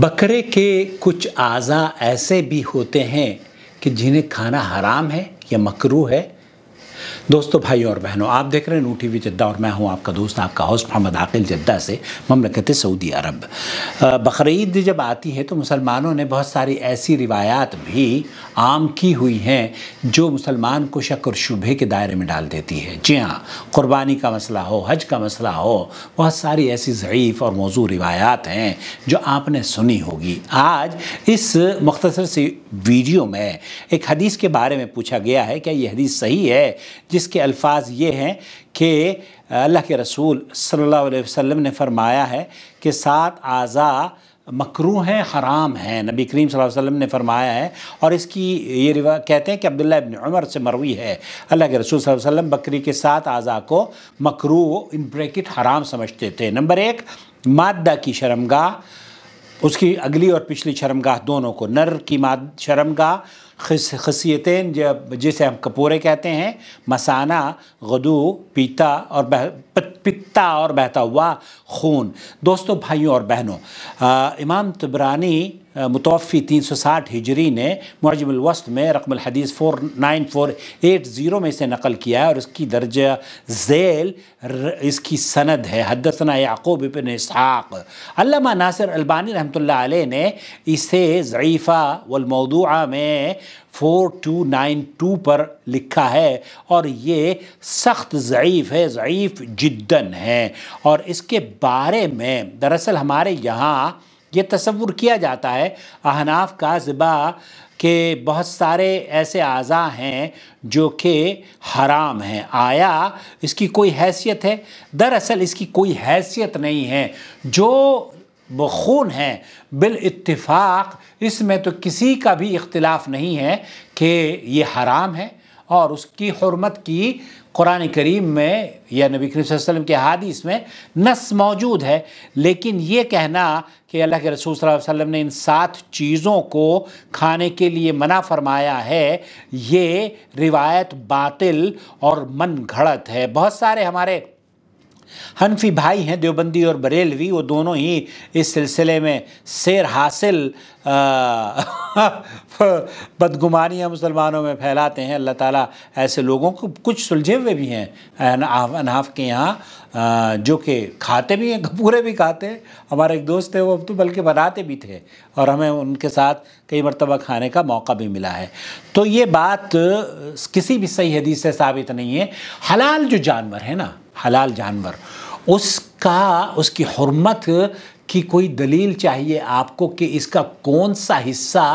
بکرے کے کچھ اعضا ایسے بھی ہوتے ہیں کہ جنہیں کھانا حرام ہے یا مکرو ہے دوستو بھائی اور بہنوں آپ دیکھ رہے ہیں نو ٹی وی جدہ اور میں ہوں آپ کا دوست آپ کا ہوسٹ محمد عاقل جدہ سے مملکت سعودی عرب بقرعید جی جب آتی ہے تو مسلمانوں نے بہت ساری ایسی روایات بھی عام کی ہوئی ہیں جو مسلمان کو شکر شبہ کے دائرے میں ڈال دیتی ہے جی ہاں قربانی کا مسئلہ ہو حج کا مسئلہ ہو بہت ساری ایسی ضعیف اور موضوع روایات ہیں جو آپ نے سنی ہوگی آج اس مختصر سی ویڈیو میں ایک حدیث کے بارے میں پوچھا گیا ہے کیا یہ حدیث صحیح ہے جس جس کے الفاظ یہ ہیں کہ اللہ کے رسول صلی اللہ علیہ وسلم نے فرمایا ہے کہ سات اعضا مکرو ہیں حرام ہیں نبی کریم صلی اللہ علیہ وسلم نے فرمایا ہے اور اس کی یہ روا کہتے ہیں کہ عبداللہ ابن عمر سے مروی ہے اللہ کے رسول صلی اللہ علیہ وسلم بکری کے ساتھ آزا کو مکروح ان بریکٹ حرام سمجھتے تھے نمبر ایک مادہ کی شرمگاہ اس کی اگلی اور پچھلی شرمگاہ دونوں کو نر کی شرمگاہ خصیتیں خصیتین جسے ہم کپورے کہتے ہیں مسانہ غدو پیتا اور پتا اور بہتا ہوا خون دوستو بھائیوں اور بہنوں امام تبرانی متوفی تین سو ساٹھ ہجری نے معجم الوسط میں رقم الحدیث four nine four eight zero میں اسے نقل کیا ہے اور اس کی درجہ ذیل اس کی سند ہے حدثنا یعقوب یقوبن اسحاق علامہ ناصر البانی رحمۃ اللہ علیہ نے اسے ضعیفہ والموضوعہ میں فور ٹو نائن ٹو پر لکھا ہے اور یہ سخت ضعیف ہے ضعیف جدن ہے اور اس کے بارے میں دراصل ہمارے یہاں یہ تصور کیا جاتا ہے احناف کا ذبہ کہ بہت سارے ایسے اعضاء ہیں جو کہ حرام ہیں آیا اس کی کوئی حیثیت ہے دراصل اس کی کوئی حیثیت نہیں ہے جو بخون ہیں بالاتفاق اس میں تو کسی کا بھی اختلاف نہیں ہے کہ یہ حرام ہے اور اس کی حرمت کی قرآن کریم میں یا نبی کریم صلی اللہ علیہ وسلم کے حادیث میں نص موجود ہے لیکن یہ کہنا کہ اللہ کے رسول صلی اللہ علیہ وسلم نے ان سات چیزوں کو کھانے کے لیے منع فرمایا ہے یہ روایت باطل اور من گھڑت ہے بہت سارے ہمارے حنفی بھائی ہیں دیوبندی اور بریلوی وہ دونوں ہی اس سلسلے میں سیر حاصل بدگمانیاں مسلمانوں میں پھیلاتے ہیں اللہ تعالیٰ ایسے لوگوں کو کچھ سلجھے ہوئے بھی ہیں انحاف کے یہاں جو کہ کھاتے بھی ہیں پورے بھی کھاتے ہیں ہمارے ایک دوست تھے وہ تو بلکہ بناتے بھی تھے اور ہمیں ان کے ساتھ کئی مرتبہ کھانے کا موقع بھی ملا ہے تو یہ بات کسی بھی صحیح حدیث سے ثابت نہیں ہے حلال جو جانور ہے نا حلال جانور اس کا اس کی حرمت کی کوئی دلیل چاہیے آپ کو کہ اس کا کون سا حصہ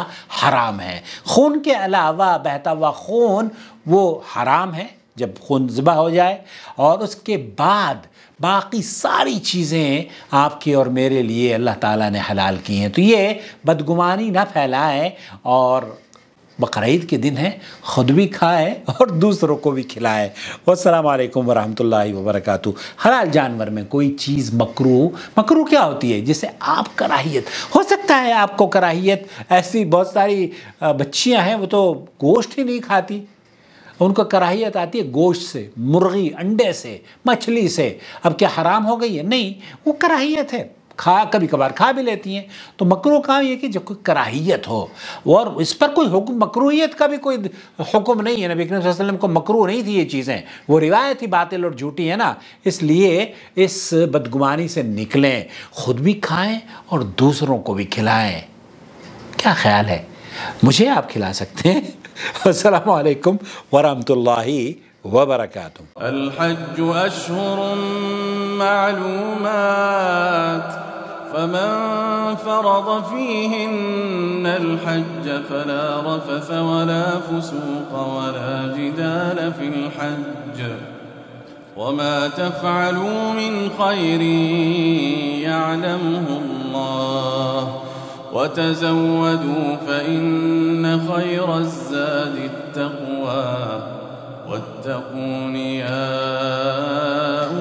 حرام ہے خون کے علاوہ بہتا ہوا خون وہ حرام ہے جب خون ذبح ہو جائے اور اس کے بعد باقی ساری چیزیں آپ کی اور میرے لیے اللہ تعالیٰ نے حلال کی ہیں تو یہ بدگمانی نہ پھیلائیں اور بقرعید کے دن ہے خود بھی کھائے اور دوسروں کو بھی کھلائے السلام علیکم ورحمۃ اللہ وبرکاتہ حلال جانور میں کوئی چیز مکرو مکرو کیا ہوتی ہے جسے آپ کراہیت ہو سکتا ہے آپ کو کراہیت ایسی بہت ساری بچیاں ہیں وہ تو گوشت ہی نہیں کھاتی ان کو کراہیت آتی ہے گوشت سے مرغی انڈے سے مچھلی سے اب کیا حرام ہو گئی ہے نہیں وہ کراہیت ہے کھا کبھی کبھار کھا بھی لیتی ہیں تو مکرو کام یہ کہ جب کوئی کراہیت ہو اور اس پر کوئی حکم مکروہیت کا بھی کوئی حکم نہیں ہے نبی صلی اللہ علیہ وسلم کو مکرو نہیں تھی یہ چیزیں وہ روایت ہی باطل اور جھوٹی ہے نا اس لیے اس بدگمانی سے نکلیں خود بھی کھائیں اور دوسروں کو بھی کھلائیں کیا خیال ہے مجھے آپ کھلا سکتے ہیں السلام علیکم ورحمۃ اللہ وبرکاتہ الحج اشہر معلومات فمن فرض فيهن الحج فلا رفث ولا فسوق ولا جدال في الحج وما تفعلوا من خير يعلمه الله وتزودوا فإن خير الزاد التقوى واتقون يا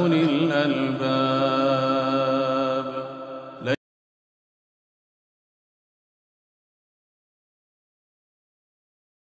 أولي